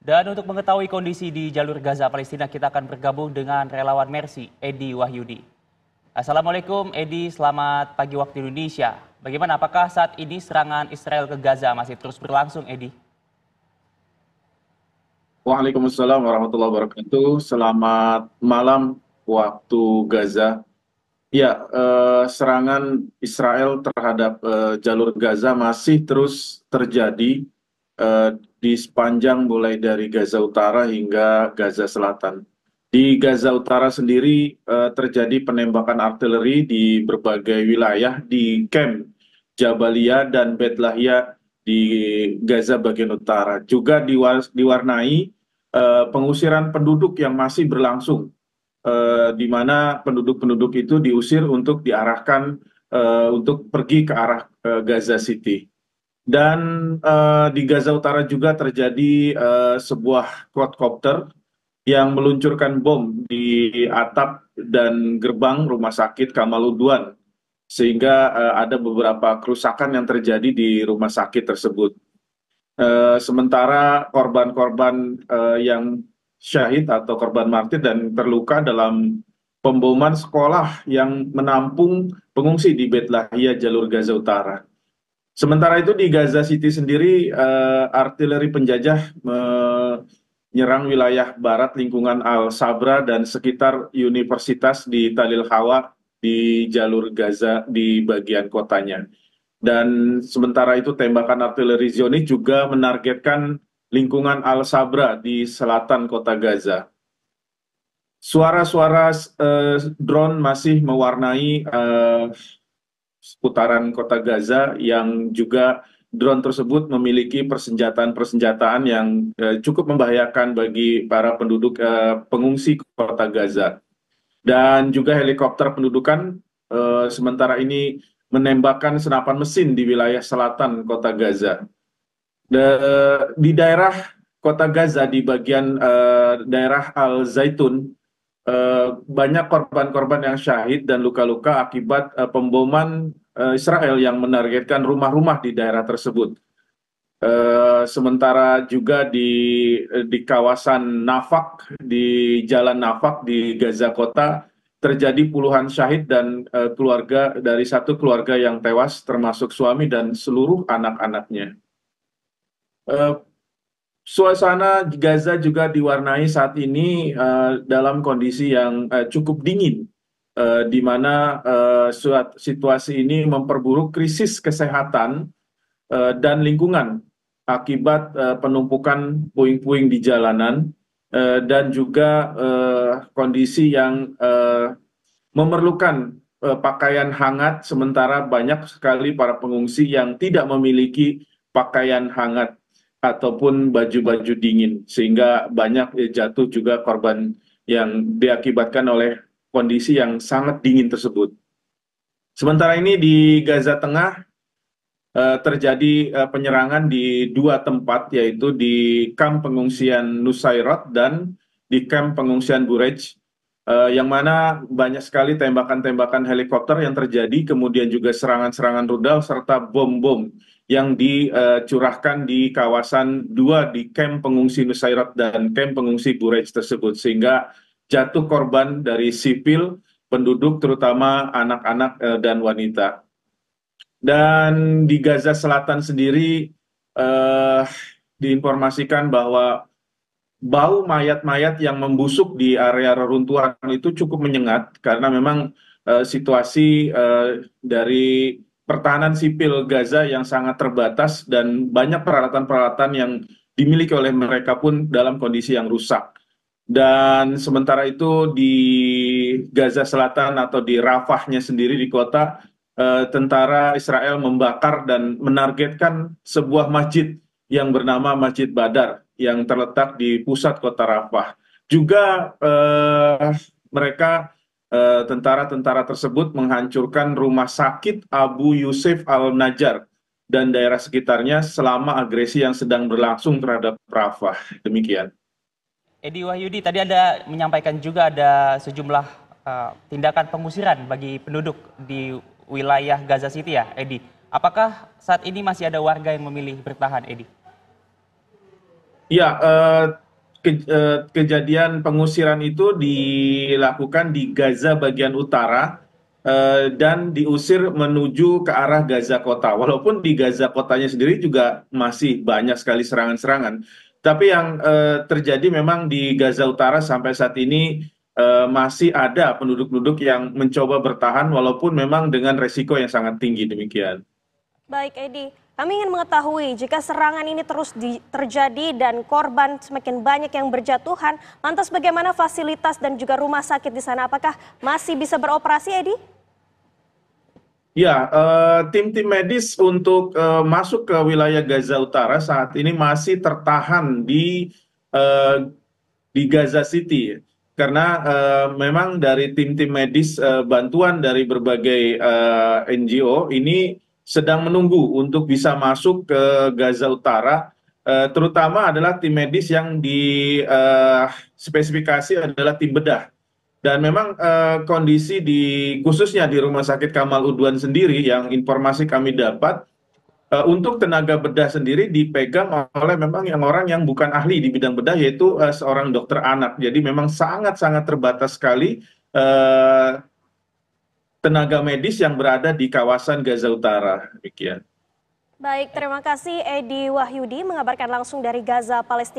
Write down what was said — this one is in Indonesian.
Dan untuk mengetahui kondisi di jalur Gaza Palestina, kita akan bergabung dengan relawan Mercy, Edi Wahyudi. Assalamualaikum Edi, selamat pagi waktu Indonesia. Bagaimana apakah saat ini serangan Israel ke Gaza masih terus berlangsung Edi? Waalaikumsalam warahmatullahi wabarakatuh. Selamat malam waktu Gaza. Ya, eh, serangan Israel terhadap eh, jalur Gaza masih terus terjadi eh, di sepanjang mulai dari Gaza Utara hingga Gaza Selatan. Di Gaza Utara sendiri uh, terjadi penembakan artileri di berbagai wilayah di Kem, Jabalia dan Betlahia di Gaza bagian utara. Juga diwar diwarnai uh, pengusiran penduduk yang masih berlangsung, uh, di mana penduduk-penduduk itu diusir untuk diarahkan uh, untuk pergi ke arah uh, Gaza City dan eh, di gaza utara juga terjadi eh, sebuah quadcopter yang meluncurkan bom di atap dan gerbang rumah sakit Kamaluduan, sehingga eh, ada beberapa kerusakan yang terjadi di rumah sakit tersebut. sementara korban-korban yang syahid atau korban martir dan terluka dalam pemboman sekolah yang menampung pengungsi di Betlahia jalur Gaza Utara sementara itu di gaza city sendiri eh, artileri penjajah menyerang wilayah barat lingkungan al sabra dan sekitar universitas di talil hawa di jalur gaza di bagian kotanya dan sementara itu tembakan artileri Zionis juga menargetkan lingkungan Al Sabra di selatan kota Gaza. Suara-suara uh, drone masih mewarnai uh, seputaran kota gaza yang juga drone tersebut memiliki persenjataan persenjataan yang eh, cukup membahayakan bagi para penduduk eh, pengungsi kota gaza dan juga helikopter pendudukan eh, sementara ini menembakkan senapan mesin di wilayah selatan kota gaza di daerah kota Gaza di bagian eh, daerah Al Zaitun Eh, banyak korban korban yang syahid dan luka luka akibat eh, pemboman eh, israel yang menargetkan rumah rumah di daerah tersebut sementara juga di di kawasan nafak di jalan nafak di gaza kota terjadi puluhan syahid dan keluarga dari satu keluarga yang tewas termasuk suami dan seluruh anak-anaknya Suasana Gaza juga diwarnai saat ini uh, dalam kondisi yang uh, cukup dingin, uh, di mana uh, situasi ini memperburuk krisis kesehatan uh, dan lingkungan akibat uh, penumpukan puing-puing di jalanan uh, dan juga uh, kondisi yang uh, memerlukan uh, pakaian hangat, sementara banyak sekali para pengungsi yang tidak memiliki pakaian hangat ataupun baju-baju dingin sehingga banyak eh, jatuh juga korban yang diakibatkan oleh kondisi yang sangat dingin tersebut. Sementara ini di Gaza Tengah eh, terjadi eh, penyerangan di dua tempat yaitu di kamp pengungsian Nusairat dan di kamp pengungsian Burej yang mana banyak sekali tembakan-tembakan helikopter yang terjadi kemudian juga serangan-serangan rudal serta bom-bom yang dicurahkan eh, di kawasan dua di kamp pengungsi nusairat dan kamp pengungsi burej tersebut sehingga jatuh korban dari sipil penduduk terutama anak-anak eh, dan wanita dan di Gaza Selatan sendiri eh, diinformasikan bahwa bau mayat-mayat yang membusuk di area reruntuhan itu cukup menyengat karena memang eh, situasi eh, dari pertahanan sipil Gaza yang sangat terbatas dan banyak peralatan-peralatan yang dimiliki oleh mereka pun dalam kondisi yang rusak. Dan sementara itu di Gaza Selatan atau di Rafahnya sendiri di kota, eh, tentara Israel membakar dan menargetkan sebuah masjid yang bernama Masjid Badar yang terletak di pusat kota Rafah. Juga eh, mereka Eh, tentara-tentara tersebut menghancurkan rumah sakit Abu Yusuf al-Najjar dan daerah sekitarnya selama agresi yang sedang berlangsung terhadap Rafah. Demikian. Edi Wahyudi, tadi ada menyampaikan juga ada sejumlah uh, tindakan pengusiran bagi penduduk di wilayah Gaza City ya, Edi. Apakah saat ini masih ada warga yang memilih bertahan, Edi? Ya, uh, Eh, kejadian pengusiran itu dilakukan di gaza bagian utara eh, dan diusir menuju ke arah gaza kota walaupun di gaza kotanya sendiri juga masih banyak sekali serangan serangan tapi yang eh, terjadi memang di gaza utara sampai saat ini masih ada penduduk-penduduk yang mencoba bertahan walaupun memang dengan resiko yang sangat tinggi demikian. Baik Edi, kami ingin mengetahui jika serangan ini terus di, terjadi dan korban semakin banyak yang berjatuhan, lantas bagaimana fasilitas dan juga rumah sakit di sana? Apakah masih bisa beroperasi, Edi? Ya, eh, tim-tim uh, medis untuk uh, masuk ke wilayah Gaza Utara saat ini masih tertahan di uh, di Gaza City karena uh, memang dari tim-tim medis uh, bantuan dari berbagai uh, NGO ini sedang menunggu untuk bisa masuk ke gaza utara eh, terutama adalah tim medis yang di eh, spesifikasi adalah tim bedah dan memang eh, kondisi di khususnya di rumah sakit Kamal Udwan sendiri yang informasi kami dapat uh, untuk tenaga bedah sendiri dipegang oleh memang yang orang yang bukan ahli di bidang bedah yaitu uh, seorang dokter anak. Jadi memang sangat-sangat terbatas sekali uh, tenaga medis yang berada di kawasan Gaza Utara. Demikian. Baik, terima kasih Edi Wahyudi mengabarkan langsung dari Gaza, Palestina.